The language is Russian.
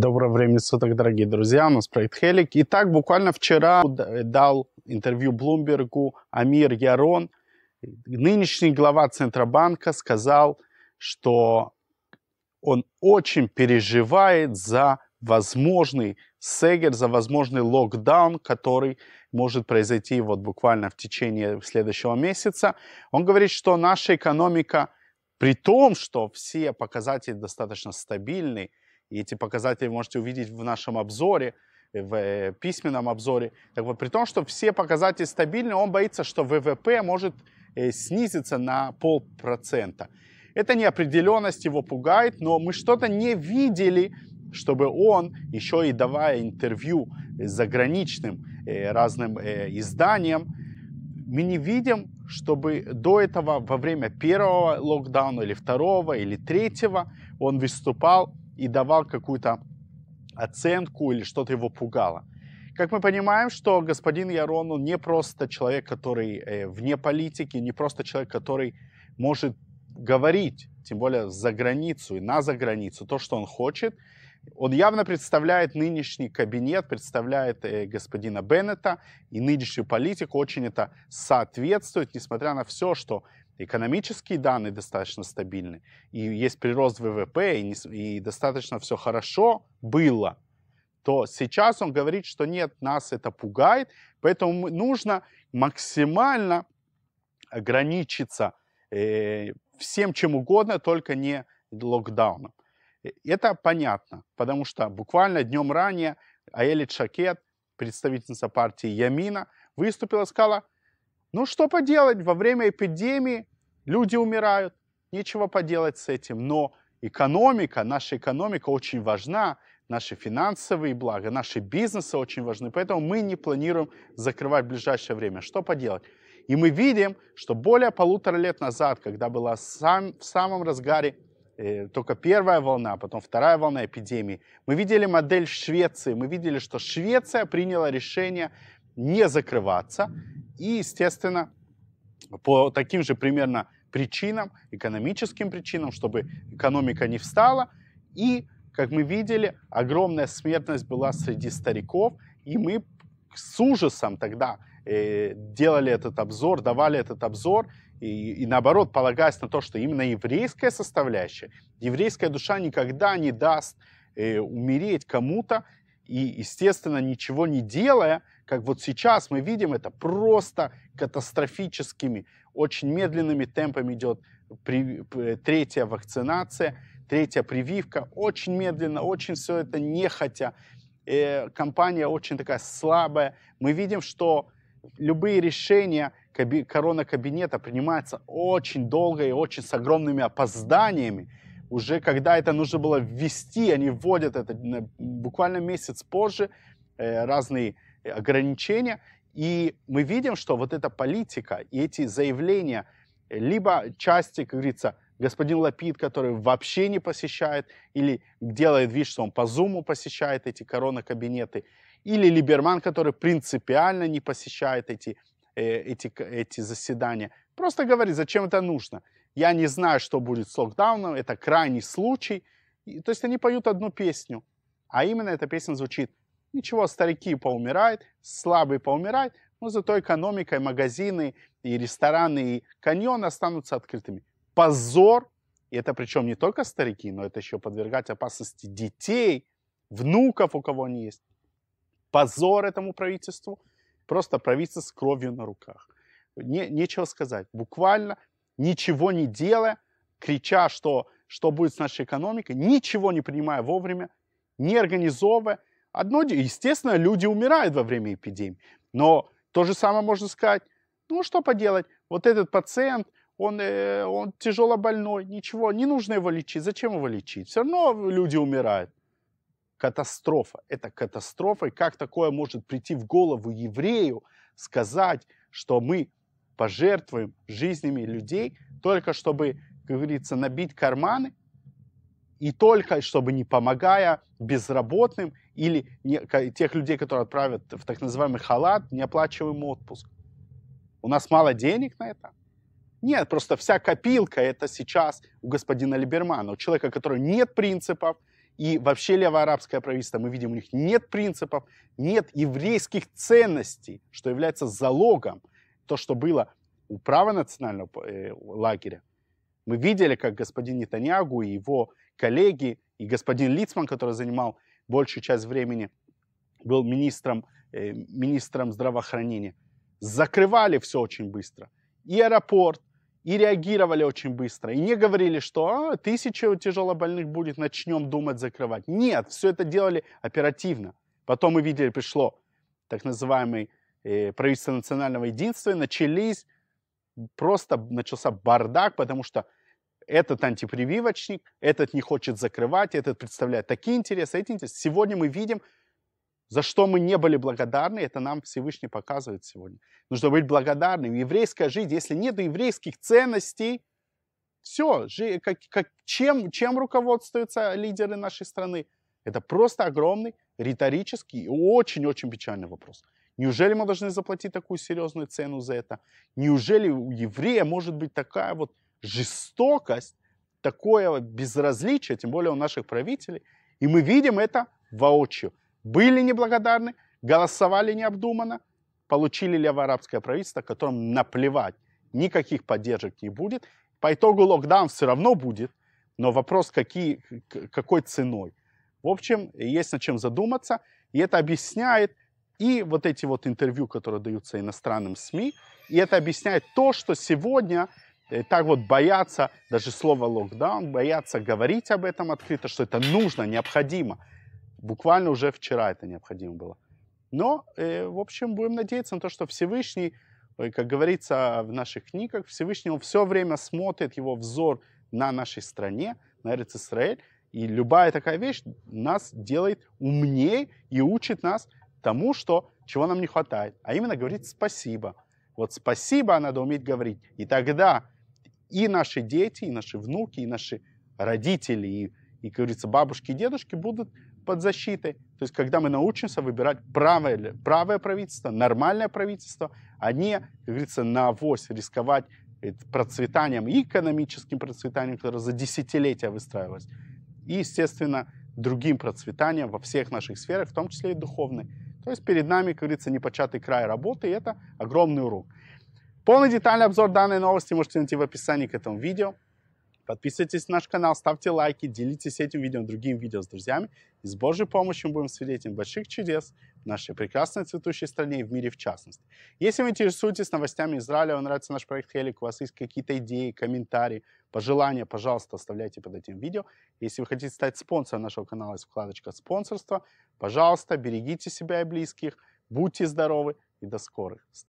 Доброе время суток, дорогие друзья. У нас проект Хелик. Итак, буквально вчера дал интервью Блумбергу Амир Ярон. Нынешний глава Центробанка сказал, что он очень переживает за возможный сегер, за возможный локдаун, который может произойти вот буквально в течение следующего месяца. Он говорит, что наша экономика, при том, что все показатели достаточно стабильны, и эти показатели можете увидеть в нашем обзоре, э, в э, письменном обзоре. Так вот, при том, что все показатели стабильны, он боится, что ВВП может э, снизиться на полпроцента. Это неопределенность его пугает, но мы что-то не видели, чтобы он, еще и давая интервью заграничным разным изданиям, мы не видим, чтобы до этого, во время первого локдауна или второго или третьего, он выступал и давал какую-то оценку или что-то его пугало. Как мы понимаем, что господин Ярону не просто человек, который э, вне политики, не просто человек, который может говорить, тем более за границу и на за границу то, что он хочет. Он явно представляет нынешний кабинет, представляет э, господина Беннета и нынешнюю политику. Очень это соответствует, несмотря на все, что экономические данные достаточно стабильны, и есть прирост ВВП, и, не, и достаточно все хорошо было, то сейчас он говорит, что нет, нас это пугает, поэтому нужно максимально ограничиться э, всем чем угодно, только не локдауном. Э, это понятно, потому что буквально днем ранее Аэлит Шакет, представительница партии Ямина, выступила и сказала, ну что поделать, во время эпидемии Люди умирают, нечего поделать с этим, но экономика, наша экономика очень важна, наши финансовые блага, наши бизнесы очень важны, поэтому мы не планируем закрывать в ближайшее время. Что поделать? И мы видим, что более полутора лет назад, когда была сам, в самом разгаре э, только первая волна, потом вторая волна эпидемии, мы видели модель Швеции, мы видели, что Швеция приняла решение не закрываться, и, естественно, по таким же примерно причинам, экономическим причинам, чтобы экономика не встала. И, как мы видели, огромная смертность была среди стариков, и мы с ужасом тогда э, делали этот обзор, давали этот обзор, и, и наоборот, полагаясь на то, что именно еврейская составляющая, еврейская душа никогда не даст э, умереть кому-то, и, естественно, ничего не делая, как вот сейчас мы видим, это просто катастрофическими, очень медленными темпами идет при, третья вакцинация, третья прививка, очень медленно, очень все это нехотя. Э, компания очень такая слабая. Мы видим, что любые решения корона кабинета принимаются очень долго и очень с огромными опозданиями уже когда это нужно было ввести, они вводят это буквально месяц позже, э, разные ограничения. И мы видим, что вот эта политика и эти заявления, либо части, как говорится, господин Лапид, который вообще не посещает, или делает вид, что он по зуму посещает эти корона-кабинеты, или Либерман, который принципиально не посещает эти, э, эти, эти заседания. Просто говори, зачем это нужно. Я не знаю, что будет с локдауном, это крайний случай. И, то есть они поют одну песню, а именно эта песня звучит «Ничего, старики поумирают, слабые поумирают, но зато экономика и магазины, и рестораны, и каньоны останутся открытыми». Позор! И это причем не только старики, но это еще подвергать опасности детей, внуков, у кого они есть. Позор этому правительству. Просто правительство с кровью на руках не, нечего сказать. Буквально ничего не делая, крича, что, что будет с нашей экономикой, ничего не принимая вовремя, не организовывая. Одно, естественно, люди умирают во время эпидемии, но то же самое можно сказать, ну что поделать, вот этот пациент, он, э, он тяжело больной, ничего, не нужно его лечить, зачем его лечить, все равно люди умирают. Катастрофа, это катастрофа, и как такое может прийти в голову еврею сказать, что мы пожертвуем жизнями людей, только чтобы, как говорится, набить карманы, и только чтобы не помогая безработным или не, тех людей, которые отправят в так называемый халат, неоплачиваемый отпуск. У нас мало денег на это? Нет, просто вся копилка это сейчас у господина Либермана, у человека, у которого нет принципов, и вообще левоарабское правительство, мы видим, у них нет принципов, нет еврейских ценностей, что является залогом то, что было у правонационального э, лагеря, мы видели, как господин Нетаньягу и его коллеги, и господин Лицман, который занимал большую часть времени, был министром, э, министром здравоохранения, закрывали все очень быстро. И аэропорт, и реагировали очень быстро. И не говорили, что а, тысяча тяжелобольных будет, начнем думать закрывать. Нет, все это делали оперативно. Потом мы видели, пришло так называемый Э, правительства национального единства начались, просто начался бардак, потому что этот антипрививочник, этот не хочет закрывать, этот представляет такие интересы, эти интересы. Сегодня мы видим, за что мы не были благодарны, это нам Всевышний показывает сегодня. Нужно быть благодарным. Еврейская жизнь, если нет еврейских ценностей, все, как, как, чем, чем руководствуются лидеры нашей страны? Это просто огромный риторический и очень-очень печальный вопрос. Неужели мы должны заплатить такую серьезную цену за это? Неужели у еврея может быть такая вот жестокость, такое безразличие, тем более у наших правителей? И мы видим это воочию. Были неблагодарны, голосовали необдуманно, получили левоарабское правительство, которым наплевать, никаких поддержек не будет. По итогу локдаун все равно будет, но вопрос, какие, какой ценой. В общем, есть над чем задуматься, и это объясняет, и вот эти вот интервью, которые даются иностранным СМИ. И это объясняет то, что сегодня э, так вот боятся даже слова локдаун, боятся говорить об этом открыто, что это нужно, необходимо. Буквально уже вчера это необходимо было. Но, э, в общем, будем надеяться на то, что Всевышний, э, как говорится в наших книгах, Всевышний он все время смотрит его взор на нашей стране, на Эрец и любая такая вещь нас делает умнее и учит нас тому, что, чего нам не хватает, а именно говорить спасибо. Вот спасибо надо уметь говорить. И тогда и наши дети, и наши внуки, и наши родители, и, и как говорится, бабушки и дедушки будут под защитой. То есть, когда мы научимся выбирать правое, правое правительство, нормальное правительство, а не, как говорится, на авось рисковать э, процветанием и экономическим процветанием, которое за десятилетия выстраивалось, и, естественно, другим процветанием во всех наших сферах, в том числе и духовной. То есть перед нами, как говорится, непочатый край работы, и это огромный урок. Полный детальный обзор данной новости можете найти в описании к этому видео. Подписывайтесь на наш канал, ставьте лайки, делитесь этим видео, другим видео с друзьями. И с Божьей помощью мы будем свидетелем больших чудес в нашей прекрасной цветущей стране и в мире в частности. Если вы интересуетесь новостями Израиля, вам нравится наш проект Хелик, у вас есть какие-то идеи, комментарии, пожелания, пожалуйста, оставляйте под этим видео. Если вы хотите стать спонсором нашего канала, есть вкладочка «Спонсорство». Пожалуйста, берегите себя и близких, будьте здоровы и до скорых встреч.